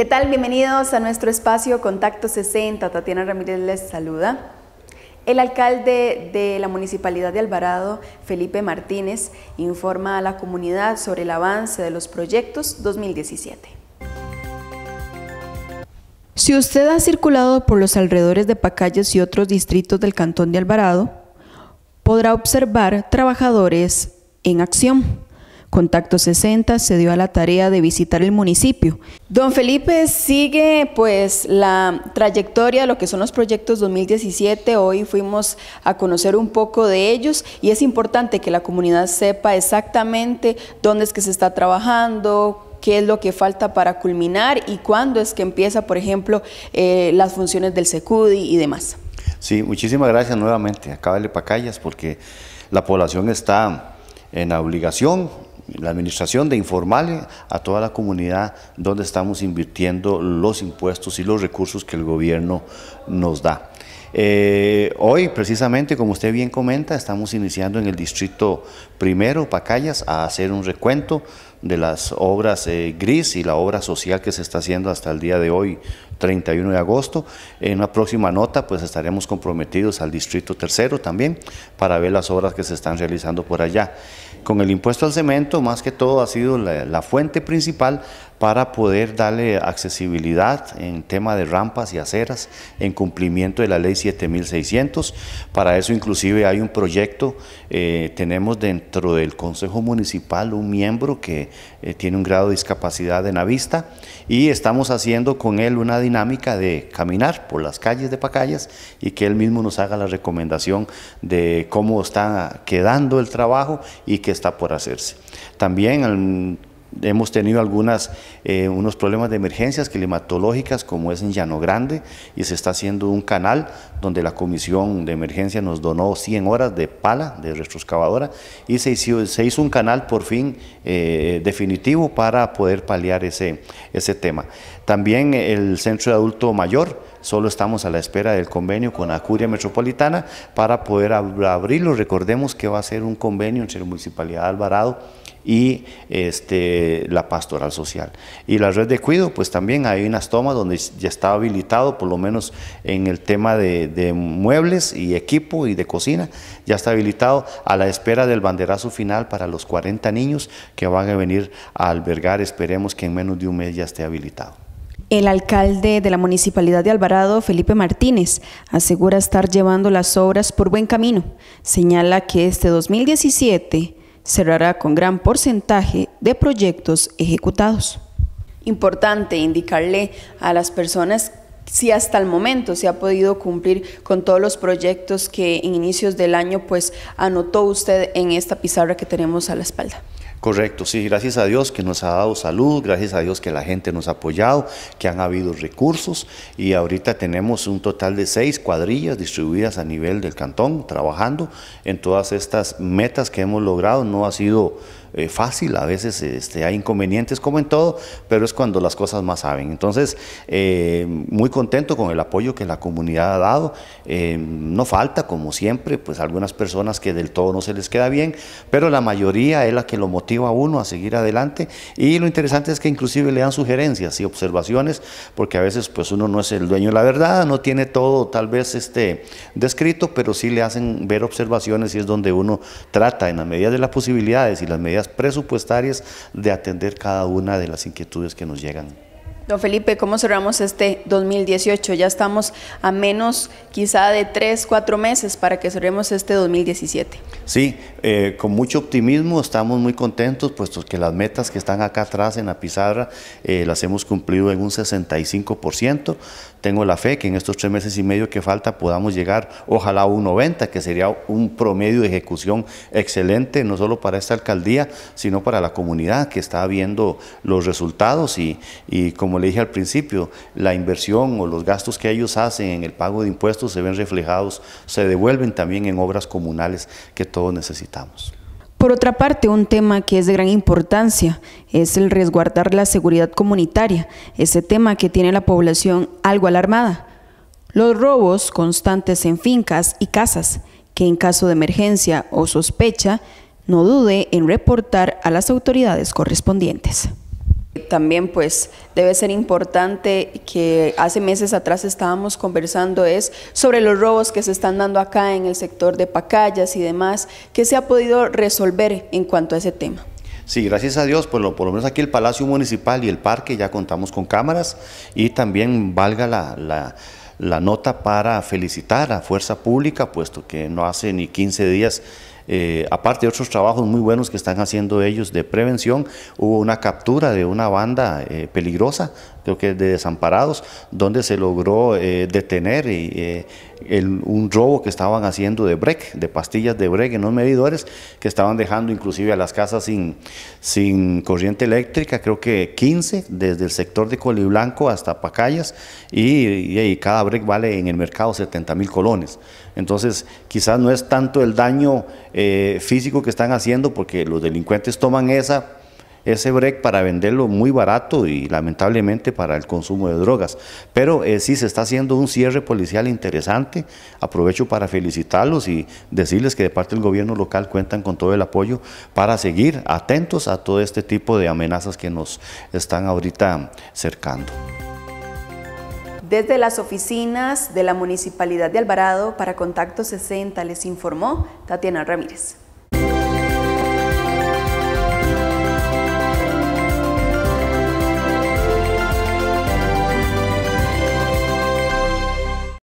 ¿Qué tal? Bienvenidos a nuestro espacio Contacto 60. Tatiana Ramírez les saluda. El alcalde de la Municipalidad de Alvarado, Felipe Martínez, informa a la comunidad sobre el avance de los proyectos 2017. Si usted ha circulado por los alrededores de pacalles y otros distritos del Cantón de Alvarado, podrá observar trabajadores en acción Contacto 60 se dio a la tarea de visitar el municipio. Don Felipe sigue pues la trayectoria de lo que son los proyectos 2017. Hoy fuimos a conocer un poco de ellos y es importante que la comunidad sepa exactamente dónde es que se está trabajando, qué es lo que falta para culminar y cuándo es que empieza, por ejemplo, eh, las funciones del SECUDI y demás. Sí, muchísimas gracias nuevamente. Acá vale Pacayas porque la población está en la obligación la administración de informarle a toda la comunidad donde estamos invirtiendo los impuestos y los recursos que el gobierno nos da. Eh, hoy, precisamente, como usted bien comenta, estamos iniciando en el distrito primero, Pacayas, a hacer un recuento de las obras eh, gris y la obra social que se está haciendo hasta el día de hoy, 31 de agosto. En la próxima nota, pues estaremos comprometidos al Distrito Tercero también para ver las obras que se están realizando por allá. Con el impuesto al cemento, más que todo, ha sido la, fuente principal para poder darle accesibilidad en tema de rampas y aceras en cumplimiento de la ley 7600. Para eso inclusive hay un proyecto, eh, tenemos dentro del Consejo Municipal un miembro que eh, tiene un grado de discapacidad en la vista y estamos haciendo con él una dinámica de caminar por las calles de Pacayas y que él mismo nos haga la recomendación de cómo está quedando el trabajo y qué está por hacerse. También Hemos tenido algunas, eh, problemas de emergencias climatológicas como es en Llano Grande y se está haciendo un canal donde la comisión de emergencia nos donó 100 horas de pala, de retroexcavadora y se hizo, se hizo un canal por fin eh, definitivo para poder paliar ese, ese tema. También el centro de adulto mayor, Solo estamos a la espera del convenio con Acuria Metropolitana para poder abrirlo. Recordemos que va a ser un convenio entre la Municipalidad de Alvarado y este, la pastoral social. Y la red de cuido, pues también hay unas tomas donde ya está habilitado, por lo menos en el tema de, muebles y equipo y de cocina, ya está habilitado a la espera del banderazo final para los 40 niños que van a venir a albergar, esperemos que en menos de un mes ya esté habilitado. El alcalde de la Municipalidad de Alvarado, Felipe Martínez, asegura estar llevando las obras por buen camino. Señala que este 2017 cerrará con gran porcentaje de proyectos ejecutados. Importante indicarle a las personas si hasta el momento se ha podido cumplir con todos los proyectos que en inicios del año pues anotó usted en esta pizarra que tenemos a la espalda. Correcto, sí, gracias a Dios que nos ha dado salud, gracias a Dios que la gente nos ha apoyado, que han habido recursos y ahorita tenemos un total de seis cuadrillas distribuidas a nivel del cantón trabajando en todas estas metas que hemos logrado. No ha sido eh, fácil, a veces este, hay inconvenientes como en todo, pero es cuando las cosas más saben. Entonces, eh, muy contento con el apoyo que la comunidad ha dado. Eh, no falta, como siempre, pues algunas personas que del todo no se les queda bien, pero la mayoría es la que lo motiva a uno a seguir adelante y lo interesante es que inclusive le dan sugerencias y observaciones, porque a veces pues uno no es el dueño de la verdad, no tiene todo tal vez este, descrito, pero sí le hacen ver observaciones y es donde uno trata en las medidas de las posibilidades y las medidas presupuestarias de atender cada una de las inquietudes que nos llegan. Don Felipe, ¿cómo cerramos este 2018? Ya estamos a menos quizá de tres, cuatro meses para que cerremos este 2017. Sí, eh, con mucho optimismo, estamos muy contentos, puesto que las metas que están acá atrás en la pizarra eh, las hemos cumplido en un 65%. Tengo la fe que en estos tres meses y medio que falta podamos llegar, ojalá a un 90%, que sería un promedio de ejecución excelente, no solo para esta alcaldía, sino para la comunidad que está viendo los resultados y, y como le dije al principio, la inversión o los gastos que ellos hacen en el pago de impuestos se ven reflejados, se devuelven también en obras comunales que todos necesitamos. Por otra parte, un tema que es de gran importancia es el resguardar la seguridad comunitaria, ese tema que tiene la población algo alarmada. Los robos constantes en fincas y casas, que en caso de emergencia o sospecha, no dude en reportar a las autoridades correspondientes. También pues debe ser importante que hace meses atrás estábamos conversando es sobre los robos que se están dando acá en el sector de Pacayas y demás, que se ha podido resolver en cuanto a ese tema. Sí, gracias a Dios, por lo, por lo menos aquí el Palacio Municipal y el parque ya contamos con cámaras y también valga la, la nota para felicitar a Fuerza Pública, puesto que no hace ni 15 días eh, aparte de otros trabajos muy buenos que están haciendo ellos de prevención, hubo una captura de una banda eh, peligrosa, creo que de desamparados, donde se logró eh, detener un robo que estaban haciendo de break, de pastillas de break en los medidores, que estaban dejando inclusive a las casas sin, sin corriente eléctrica, creo que 15, desde el sector de Coliblanco hasta Pacayas, y, cada break vale en el mercado 70 mil colones. Entonces, quizás no es tanto el daño... Eh, físico que están haciendo porque los delincuentes toman esa, ese break para venderlo muy barato y lamentablemente para el consumo de drogas. Pero eh, sí se está haciendo un cierre policial interesante. Aprovecho para felicitarlos y decirles que de parte del gobierno local cuentan con todo el apoyo para seguir atentos a todo este tipo de amenazas que nos están ahorita cercando. Desde las oficinas de la Municipalidad de Alvarado para Contacto 60 les informó Tatiana Ramírez.